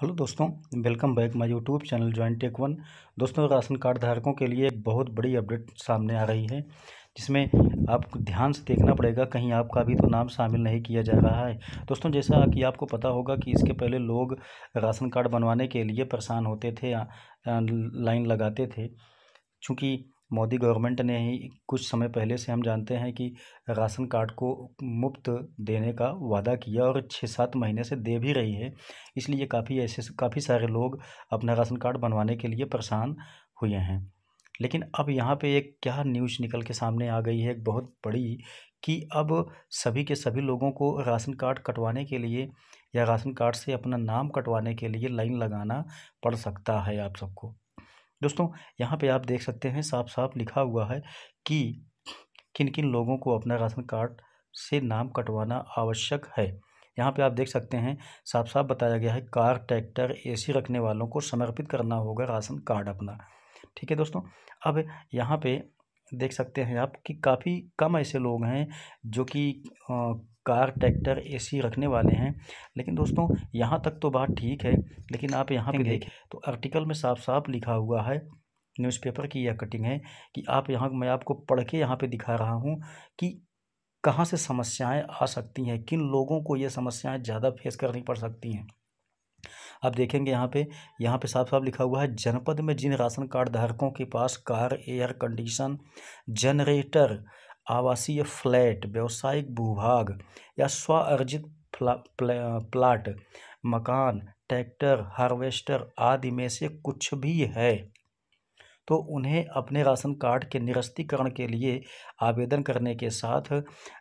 hello दोस्तों welcome back my YouTube channel join tech one दोस्तों ration card धारकों के लिए एक बहुत बड़ी अपडेट सामने आ रही है जिसमें आपको ध्यान से देखना पड़ेगा कहीं आपका भी तो नाम शामिल नहीं किया जा रहा है दोस्तों जैसा कि आपको पता होगा कि इसके पहले लोग राशन कार्ड बनवाने के लिए परेशान होते थे लाइन लगाते थे चूँकि मोदी गवर्नमेंट ने ही कुछ समय पहले से हम जानते हैं कि राशन कार्ड को मुफ्त देने का वादा किया और छः सात महीने से दे भी रही है इसलिए काफ़ी ऐसे काफ़ी सारे लोग अपना राशन कार्ड बनवाने के लिए परेशान हुए हैं लेकिन अब यहाँ पे एक क्या न्यूज़ निकल के सामने आ गई है एक बहुत बड़ी कि अब सभी के सभी लोगों को राशन कार्ड कटवाने के लिए या राशन कार्ड से अपना नाम कटवाने के लिए लाइन लगाना पड़ सकता है आप सबको दोस्तों यहाँ पे आप देख सकते हैं साफ साफ लिखा हुआ है कि किन किन लोगों को अपना राशन कार्ड से नाम कटवाना आवश्यक है यहाँ पे आप देख सकते हैं साफ साफ बताया गया है कार ट्रैक्टर एसी रखने वालों को समर्पित करना होगा राशन कार्ड अपना ठीक है दोस्तों अब यहाँ पे देख सकते हैं आप कि काफ़ी कम ऐसे लोग हैं जो कि कार ट्रैक्टर एसी रखने वाले हैं लेकिन दोस्तों यहाँ तक तो बात ठीक है लेकिन आप यहाँ पे देखें तो आर्टिकल में साफ साफ लिखा हुआ है न्यूज़पेपर की यह कटिंग है कि आप यहाँ मैं आपको पढ़ के यहाँ पर दिखा रहा हूँ कि कहाँ से समस्याएं आ सकती हैं किन लोगों को ये समस्याएं ज़्यादा फेस करनी पड़ सकती हैं आप देखेंगे यहाँ पे यहाँ पे साफ साफ लिखा हुआ है जनपद में जिन राशन कार्ड धारकों के पास कार एयर कंडीशन जनरेटर आवासीय फ्लैट व्यावसायिक भूभाग या स्व अर्जित फ्ला प्लाट मकान ट्रैक्टर हार्वेस्टर आदि में से कुछ भी है तो उन्हें अपने राशन कार्ड के निरस्तीकरण के लिए आवेदन करने के साथ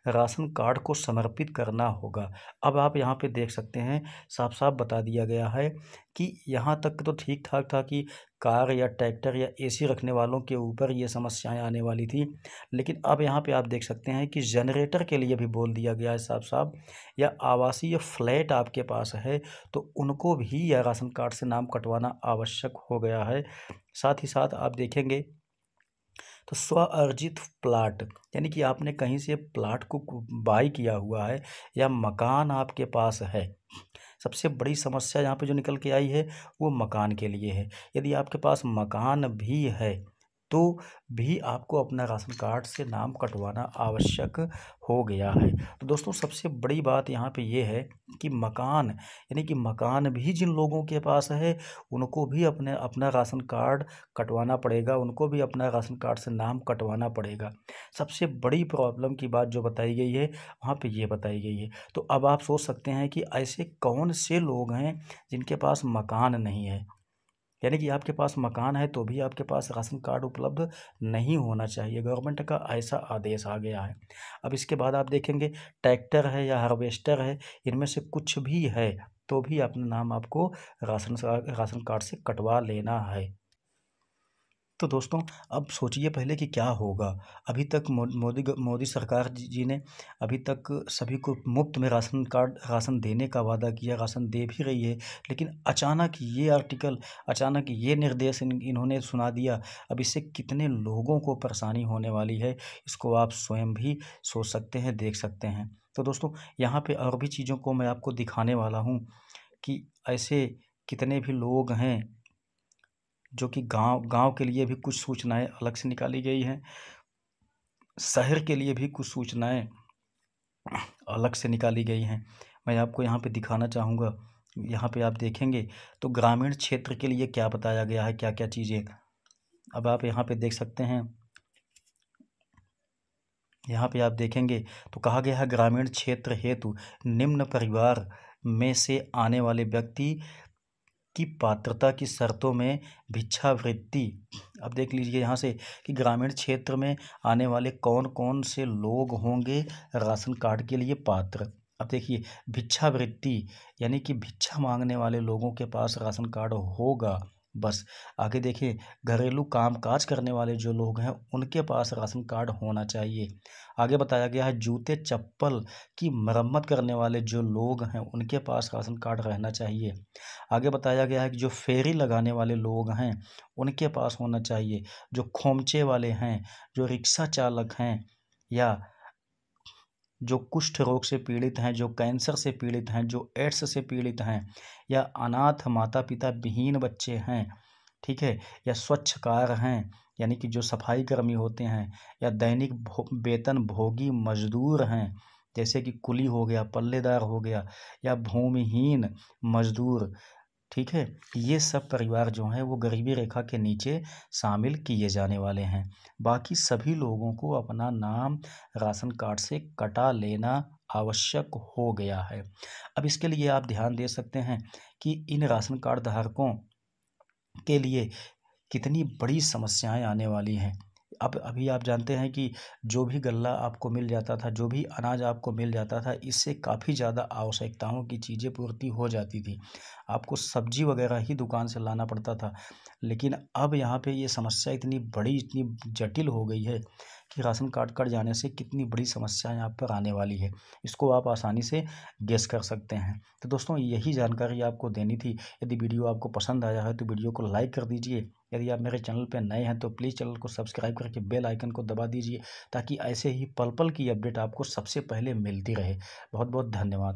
राशन कार्ड को समर्पित करना होगा अब आप यहाँ पे देख सकते हैं साफ साफ बता दिया गया है कि यहाँ तक तो ठीक ठाक था कि कार या ट्रैक्टर या एसी रखने वालों के ऊपर ये समस्याएं आने वाली थी लेकिन अब यहाँ पे आप देख सकते हैं कि जनरेटर के लिए भी बोल दिया गया है साहब साहब या आवासीय फ्लैट आपके पास है तो उनको भी यह राशन कार्ड से नाम कटवाना आवश्यक हो गया है साथ ही साथ आप देखेंगे तो स्व अर्जित प्लाट यानी कि आपने कहीं से प्लाट को बाई किया हुआ है या मकान आपके पास है सबसे बड़ी समस्या यहाँ पे जो निकल के आई है वो मकान के लिए है यदि आपके पास मकान भी है तो भी आपको अपना राशन कार्ड से नाम कटवाना आवश्यक हो गया है तो दोस्तों सबसे बड़ी बात यहाँ पे ये है कि मकान यानी कि मकान भी जिन लोगों के पास है उनको भी अपने अपना राशन कार्ड कटवाना पड़ेगा उनको भी अपना राशन कार्ड से नाम कटवाना पड़ेगा सबसे बड़ी प्रॉब्लम की बात जो बताई गई है वहाँ पे ये बताई गई है तो अब आप सोच सकते हैं कि ऐसे कौन से लोग हैं जिनके पास मकान नहीं है यानी कि आपके पास मकान है तो भी आपके पास राशन कार्ड उपलब्ध नहीं होना चाहिए गवर्नमेंट का ऐसा आदेश आ गया है अब इसके बाद आप देखेंगे ट्रैक्टर है या हार्वेस्टर है इनमें से कुछ भी है तो भी अपना नाम आपको राशन राशन कार्ड से कटवा लेना है तो दोस्तों अब सोचिए पहले कि क्या होगा अभी तक मोदी मोदी सरकार जी ने अभी तक सभी को मुफ्त में राशन कार्ड राशन देने का वादा किया राशन दे भी रही है लेकिन अचानक ये आर्टिकल अचानक ये निर्देश इन, इन्होंने सुना दिया अब इससे कितने लोगों को परेशानी होने वाली है इसको आप स्वयं भी सोच सकते हैं देख सकते हैं तो दोस्तों यहाँ पर और भी चीज़ों को मैं आपको दिखाने वाला हूँ कि ऐसे कितने भी लोग हैं जो कि गांव गांव के लिए भी कुछ सूचनाएँ अलग से निकाली गई हैं शहर के लिए भी कुछ सूचनाएँ अलग से निकाली गई हैं मैं आपको यहाँ पे दिखाना चाहूँगा यहाँ पे आप देखेंगे तो ग्रामीण क्षेत्र के लिए क्या बताया गया है क्या क्या चीज़ें अब आप यहाँ पे देख सकते हैं यहाँ पे आप देखेंगे तो कहा गया है ग्रामीण क्षेत्र हेतु निम्न परिवार में से आने वाले व्यक्ति की पात्रता की शर्तों में भिक्षावृत्ति अब देख लीजिए यहाँ से कि ग्रामीण क्षेत्र में आने वाले कौन कौन से लोग होंगे राशन कार्ड के लिए पात्र अब देखिए भिक्षावृत्ति यानी कि भिक्षा मांगने वाले लोगों के पास राशन कार्ड होगा बस आगे देखिए घरेलू काम काज करने वाले जो लोग हैं उनके पास राशन कार्ड होना चाहिए आगे बताया गया है जूते चप्पल की मरम्मत करने वाले जो लोग हैं उनके पास राशन कार्ड रहना चाहिए आगे बताया गया है कि जो फेरी लगाने वाले लोग हैं उनके पास होना चाहिए जो खोमचे वाले हैं जो रिक्शा चालक हैं या जो कुष्ठ रोग से पीड़ित हैं जो कैंसर से पीड़ित हैं जो एड्स से पीड़ित हैं या अनाथ माता पिता विहीन बच्चे हैं ठीक है या स्वच्छ कार हैं यानी कि जो सफाई कर्मी होते हैं या दैनिक भो, वेतन भोगी मजदूर हैं जैसे कि कुली हो गया पल्लेदार हो गया या भूमिहीन मजदूर ठीक है ये सब परिवार जो हैं वो गरीबी रेखा के नीचे शामिल किए जाने वाले हैं बाकी सभी लोगों को अपना नाम राशन कार्ड से कटा लेना आवश्यक हो गया है अब इसके लिए आप ध्यान दे सकते हैं कि इन राशन कार्ड धारकों के लिए कितनी बड़ी समस्याएं आने वाली हैं अब अभी आप जानते हैं कि जो भी गल्ला आपको मिल जाता था जो भी अनाज आपको मिल जाता था इससे काफ़ी ज़्यादा आवश्यकताओं की चीज़ें पूर्ति हो जाती थी आपको सब्जी वगैरह ही दुकान से लाना पड़ता था लेकिन अब यहाँ पे ये समस्या इतनी बड़ी इतनी जटिल हो गई है कि राशन कार्ड कट जाने से कितनी बड़ी समस्या आप पर आने वाली है इसको आप आसानी से गेस कर सकते हैं तो दोस्तों यही जानकारी आपको देनी थी यदि वीडियो आपको पसंद आया है तो वीडियो को लाइक कर दीजिए यदि आप मेरे चैनल पर नए हैं तो प्लीज़ चैनल को सब्सक्राइब करके बेल आइकन को दबा दीजिए ताकि ऐसे ही पल पल की अपडेट आपको सबसे पहले मिलती रहे बहुत बहुत धन्यवाद